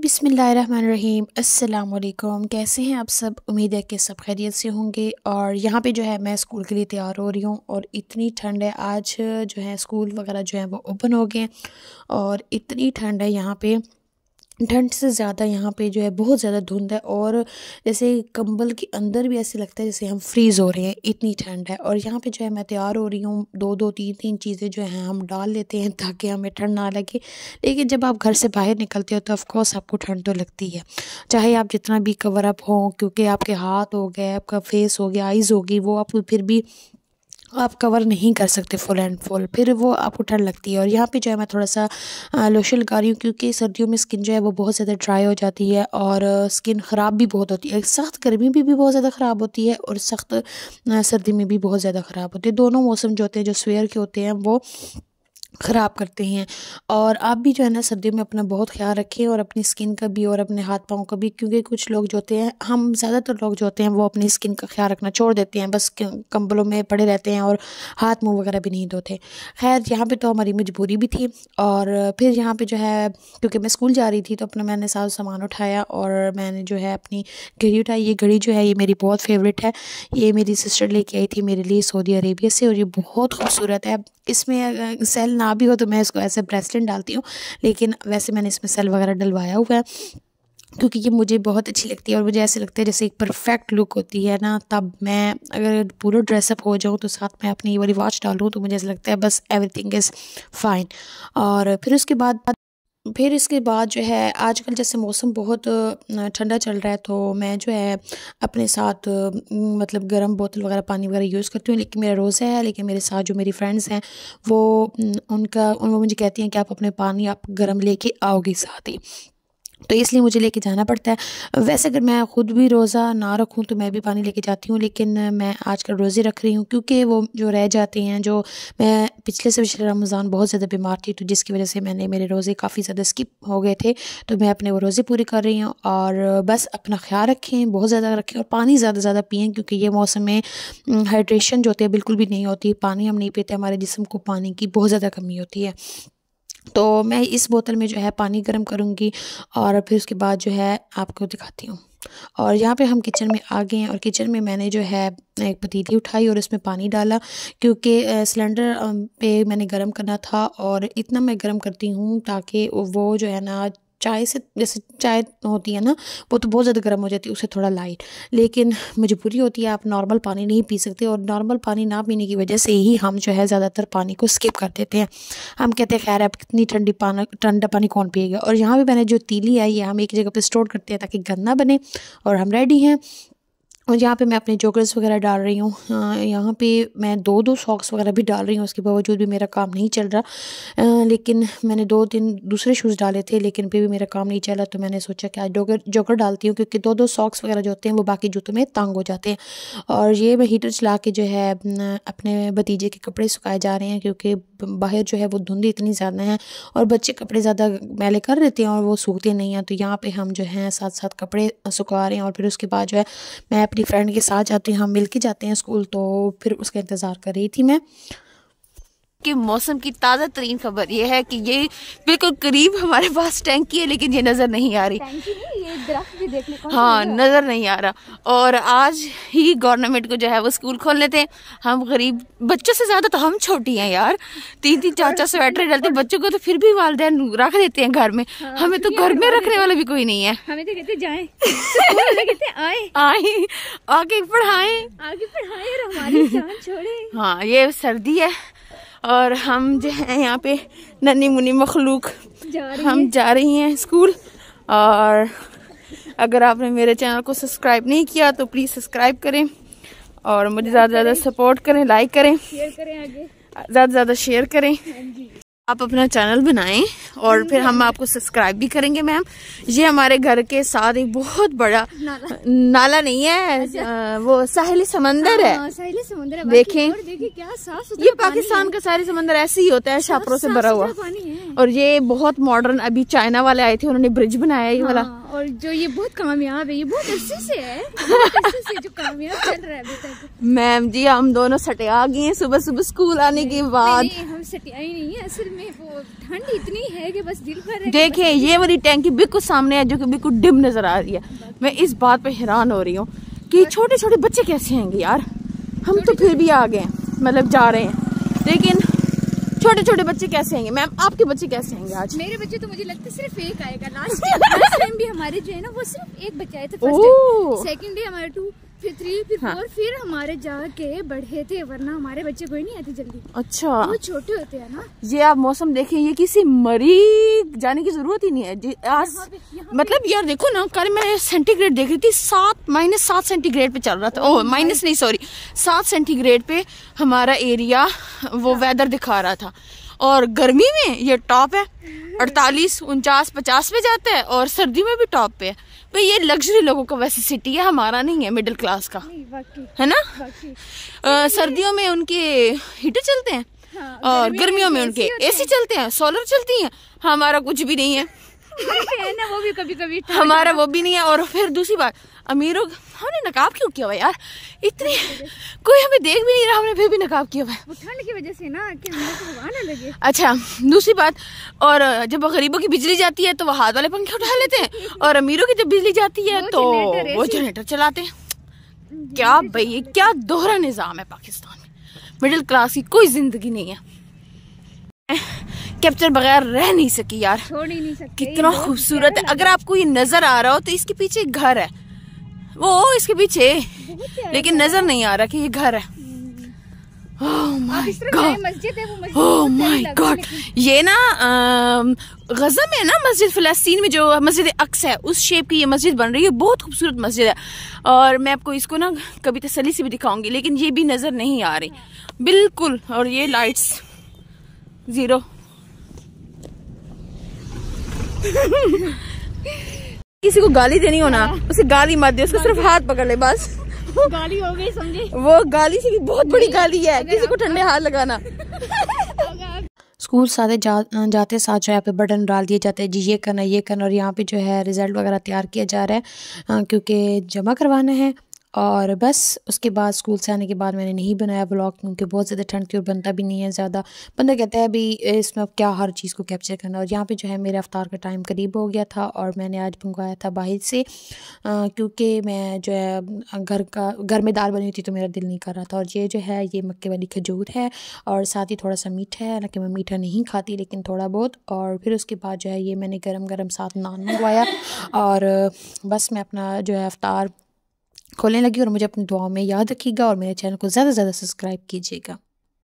बिसमीम् अल्लाम कैसे हैं आप सब उम्मीद है कि सब खैरियत से होंगे और यहाँ पे जो है मैं स्कूल के लिए तैयार हो रही हूँ और इतनी ठंड है आज जो है स्कूल वगैरह जो है वो ओपन हो गए और इतनी ठंड है यहाँ पे ठंड से ज़्यादा यहाँ पे जो है बहुत ज़्यादा धुंध है और जैसे कंबल के अंदर भी ऐसे लगता है जैसे हम फ्रीज़ हो रहे हैं इतनी ठंड है और यहाँ पे जो है मैं तैयार हो रही हूँ दो दो तीन तीन चीज़ें जो हैं हम डाल लेते हैं ताकि हमें ठंड ना लगे लेकिन जब आप घर से बाहर निकलते हो तो ऑफकोर्स आपको ठंड तो लगती है चाहे आप जितना भी कवर अप हों क्योंकि आपके हाथ हो गए आपका फेस हो गया आइज़ होगी वो आप फिर भी आप कवर नहीं कर सकते फुल एंड फुल फिर वो आपको ठंड लगती है और यहाँ पे जो है मैं थोड़ा सा लोशन लगा रही हूँ क्योंकि सर्दियों में स्किन जो है वो बहुत ज़्यादा ड्राई हो जाती है और स्किन ख़राब भी बहुत होती है सख्त गर्मी में भी, भी बहुत ज़्यादा ख़राब होती है और सख्त सर्दी में भी बहुत ज़्यादा ख़राब होती है दोनों मौसम जो होते हैं जो स्वेयर के होते हैं वो ख़राब करते हैं और आप भी जो है ना सर्दियों में अपना बहुत ख्याल रखें और अपनी स्किन का भी और अपने हाथ पाँव का भी क्योंकि कुछ लोग जो होते हैं हम ज़्यादातर लोग जो होते हैं वो अपनी स्किन का ख्याल रखना छोड़ देते हैं बस कंबलों में पड़े रहते हैं और हाथ मुंह वगैरह भी नहीं धोते खैर यहाँ पर तो हमारी मजबूरी भी थी और फिर यहाँ पर जो है क्योंकि मैं स्कूल जा रही थी तो अपना मैंने सारा सामान उठाया और मैंने जो है अपनी घड़ी उठाई ये घड़ी जो है ये मेरी बहुत फेवरेट है ये मेरी सिस्टर लेके आई थी मेरे लिए सऊदी अरेबिया से और ये बहुत खूबसूरत है इसमें सेल ना भी हो तो मैं इसको ऐसे ब्रेसलेट डालती हूँ लेकिन वैसे मैंने इसमें सेल वगैरह डलवाया हुआ है क्योंकि ये मुझे बहुत अच्छी लगती है और मुझे ऐसे लगता है जैसे एक परफेक्ट लुक होती है ना तब मैं अगर पूरा ड्रेसअप हो जाऊँ तो साथ में अपनी ये वाली वॉच डालूँ तो मुझे ऐसा लगता है बस एवरीथिंग इज़ फाइन और फिर उसके बाद फिर इसके बाद जो है आजकल जैसे मौसम बहुत ठंडा चल रहा है तो मैं जो है अपने साथ मतलब गर्म बोतल वगैरह पानी वगैरह यूज़ करती हूँ लेकिन मेरा रोज़ा है लेकिन मेरे साथ जो मेरी फ्रेंड्स हैं वो उनका वो मुझे कहती हैं कि आप अपने पानी आप गर्म लेके आओगे साथ ही तो इसलिए मुझे लेके जाना पड़ता है वैसे अगर मैं ख़ुद भी रोज़ा ना रखूँ तो मैं भी पानी लेके जाती हूँ लेकिन मैं आजकल रोज़े रख रही हूँ क्योंकि वो जो रह जाते हैं जो मैं पिछले से पिछले रमज़ान बहुत ज़्यादा बीमार थी तो जिसकी वजह से मैंने मेरे रोज़े काफ़ी ज़्यादा स्किप हो गए थे तो मैं अपने वो रोज़े पूरे कर रही हूँ और बस अपना ख्याल रखें बहुत ज़्यादा रखें और पानी ज़्यादा ज़्यादा पिए क्योंकि ये मौसम में हाइड्रेशन जो होती है बिल्कुल भी नहीं होती पानी हम नहीं पीते हमारे जिसम को पानी की बहुत ज़्यादा कमी होती है तो मैं इस बोतल में जो है पानी गर्म करूँगी और फिर उसके बाद जो है आपको दिखाती हूँ और यहाँ पे हम किचन में आ गए हैं और किचन में मैंने जो है एक पतीली उठाई और उसमें पानी डाला क्योंकि सिलेंडर पे मैंने गर्म करना था और इतना मैं गर्म करती हूँ ताकि वो जो है ना चाय से जैसे चाय होती है ना वो तो बहुत ज़्यादा गर्म हो जाती है उससे थोड़ा लाइट लेकिन मजबूरी होती है आप नॉर्मल पानी नहीं पी सकते और नॉर्मल पानी ना पीने की वजह से ही हम जो है ज़्यादातर पानी को स्किप कर देते हैं हम कहते हैं खैर आप कितनी ठंडी पानी ठंडा पानी कौन पिएगा और यहाँ पर मैंने जो तीली आई है हम एक जगह पर स्टोर करते हैं ताकि गंदा बने और हम रेडी हैं और यहाँ पे मैं अपने जोकर्स वगैरह डाल रही हूँ यहाँ पे मैं दो दो सॉक्स वगैरह भी डाल रही हूँ उसके बावजूद भी मेरा काम नहीं चल रहा आ, लेकिन मैंने दो तीन दूसरे शूज़ डाले थे लेकिन फिर भी मेरा काम नहीं चला तो मैंने सोचा कि आज जोकर जोकर डालती हूँ क्योंकि दो दो सॉक्स वगैरह जो होते हैं वो बाकी जूतों में तंग हो जाते हैं और ये मैं हीटर चला के जो है अपने भतीजे के कपड़े सुखाए जा रहे हैं क्योंकि बाहर जो है वो धुंध इतनी ज़्यादा है और बच्चे कपड़े ज़्यादा मैले कर रहते हैं और वो सूखते नहीं हैं तो यहाँ पर हम जो है साथ साथ कपड़े सुखा रहे हैं और फिर उसके बाद जो है मैं अपनी फ्रेंड के साथ जाती हम मिल के जाते हैं स्कूल तो फिर उसका इंतज़ार कर रही थी मैं कि मौसम की ताज़ा तरीन खबर यह है कि ये बिल्कुल करीब हमारे पास टैंकी है लेकिन ये नज़र नहीं आ रही हाँ नज़र नहीं आ रहा और आज ही गवर्नमेंट को जो है वो स्कूल खोल लेते हैं हम गरीब बच्चों से ज़्यादा तो हम छोटी हैं यार तीन तीन चार चार स्वेटर डालते हैं बच्चों को तो फिर भी वालदे रख देते हैं घर में हाँ, हमें तो घर में रखने वाला भी कोई नहीं है हमें तो कहते जाए कहते आए आए आगे पढ़ाए आगे पढ़ाए छोड़े हाँ ये सर्दी है और हम जो है यहाँ पे नन्नी मुन्नी मखलूक हम जा रही हैं स्कूल और अगर आपने मेरे चैनल को सब्सक्राइब नहीं किया तो प्लीज़ सब्सक्राइब करें और मुझे ज़्यादा से ज़्यादा सपोर्ट करें लाइक करें ज़्यादा से ज़्यादा शेयर करें हाँ आप अपना चैनल बनाएं और हम्म। फिर हम आपको सब्सक्राइब भी करेंगे मैम ये हमारे घर के साथ एक बहुत बड़ा नाला, नाला नहीं है अच्छा। वो साहिल समंदर है हाँ, साहिल समंदर है देखें, देखें क्या साफ ये पाकिस्तान का सारे समंदर ऐसे ही होता है हाँ, छापरों से भरा हुआ हम्म। और ये बहुत मॉडर्न अभी चाइना वाले आए थे उन्होंने ब्रिज बनाया ये वाला हाँ, और जो ये बहुत कामयाब है ये बहुत अच्छे से है अच्छे से जो कामयाब चल रहा है अभी मैम जी हम दोनों सटे आ गए हैं सुबह सुबह स्कूल आने के बाद हम नहीं है असल में वो ठंड इतनी है कि बस दिल भर देखे ये वाली टैंकी बिल्कुल सामने है जो की बिल्कुल डिम नजर आ रही है मैं इस बात पे हैरान हो रही हूँ कि छोटे छोटे बच्चे कैसे आएंगे यार हम तो फिर भी आ गए मतलब जा रहे हैं लेकिन छोटे छोटे बच्चे कैसे आएंगे मैम आपके बच्चे कैसे आएंगे आज मेरे बच्चे तो मुझे लगता है सिर्फ एक आएगा लास्ट टाइम भी हमारे जो है ना वो सिर्फ एक बच्चा आया था सेकंड डे हमारे टू फिर थ्री फिर हाँ। फोर फिर हमारे जाके बढ़े थे वरना हमारे बच्चे कोई नहीं आते जल्दी अच्छा वो छोटे होते हैं ना ये आप मौसम देखें ये किसी मरी जाने की जरूरत ही नहीं है आज मतलब यार देखो ना कल मैं सेंटीग्रेड देख रही थी सात माइनस सात सेंटीग्रेड पे चल रहा था ओह माइनस नहीं सॉरी सात सेंटीग्रेड पे हमारा एरिया वो वेदर हाँ। दिखा रहा था और गर्मी में ये टॉप है हम्म। अड़तालीस उनचास पचास पे जाता है और सर्दी में भी टॉप पे है भाई तो ये लग्जरी लोगों का वैसे सिटी है हमारा नहीं है मिडिल क्लास का है ना सर्दियों में उनके हीटर चलते हैं हाँ, और गर्मियों में उनके एसी चलते हैं सोलर चलती हैं हमारा कुछ भी नहीं है ना वो भी कभी कभी हमारा वो भी नहीं है और फिर दूसरी बात अमीरों हमने नकाब क्यों किया हुआ यार इतनी कोई हमें देख भी नहीं रहा हमने फिर भी नकाब किया हुआ है ठंड की वजह से ना कि ना लगे अच्छा दूसरी बात और जब गरीबों की बिजली जाती है तो वो हाथ वाले पंखे उठा लेते हैं और अमीरों की जब बिजली जाती है तो वो जनरेटर चलाते हैं क्या भाई क्या दोहरा निज़ाम है पाकिस्तान में मिडिल क्लास की कोई ज़िंदगी नहीं है कैप्चर बगैर रह नहीं सकी यार छोड़ ही नहीं सकी कितना खूबसूरत है अगर आपको ये नजर आ रहा हो तो इसके पीछे घर है वो इसके पीछे लेकिन नजर नहीं आ रहा कि ये घर है ये ना गजा में ना मस्जिद फ़लस्तीन में जो मस्जिद अक्स है उस शेप की ये मस्जिद बन रही है बहुत खूबसूरत मस्जिद है और मैं आपको इसको ना कभी तसली से भी दिखाऊंगी लेकिन ये भी नज़र नहीं आ रही हाँ। बिल्कुल और ये लाइट्स ज़ीरो किसी को गाली देनी हो ना उसे गाली मत दे उसको सिर्फ हाथ पकड़ ले बस गाली हो गई समझे वो गाली से भी बहुत बड़ी गाली है किसी को ठंडे हाथ लगाना स्कूल सारे जा, जाते साथ जो है यहाँ पे बटन डाल दिए जाते हैं जी ये करना ये करना और यहाँ पे जो है रिज़ल्ट वगैरह तैयार किया जा रहा है क्योंकि जमा करवाना है और बस उसके बाद स्कूल से आने के बाद मैंने नहीं बनाया व्लॉग क्योंकि बहुत ज़्यादा ठंड थी और बनता भी नहीं है ज़्यादा बंदा कहता है अभी इसमें अब क्या हर चीज़ को कैप्चर करना और यहाँ पे जो है मेरे अवतार का टाइम करीब हो गया था और मैंने आज मंगवाया था बाहर से क्योंकि मैं जो है घर का घर में दाल बनी हुई थी तो मेरा दिल नहीं कर रहा था और ये जो है ये मक्के वाली खजूर है और साथ ही थोड़ा सा मीठा है हालाँकि मैं मीठा नहीं खाती लेकिन थोड़ा बहुत और फिर उसके बाद जो है ये मैंने गर्म गर्म साथ नान मंगवाया और बस मैं अपना जो है अवतार खोलने लगी और मुझे अपनी दुआओं में याद रखिएगा और मेरे चैनल को ज़्यादा से ज़्यादा सब्सक्राइब कीजिएगा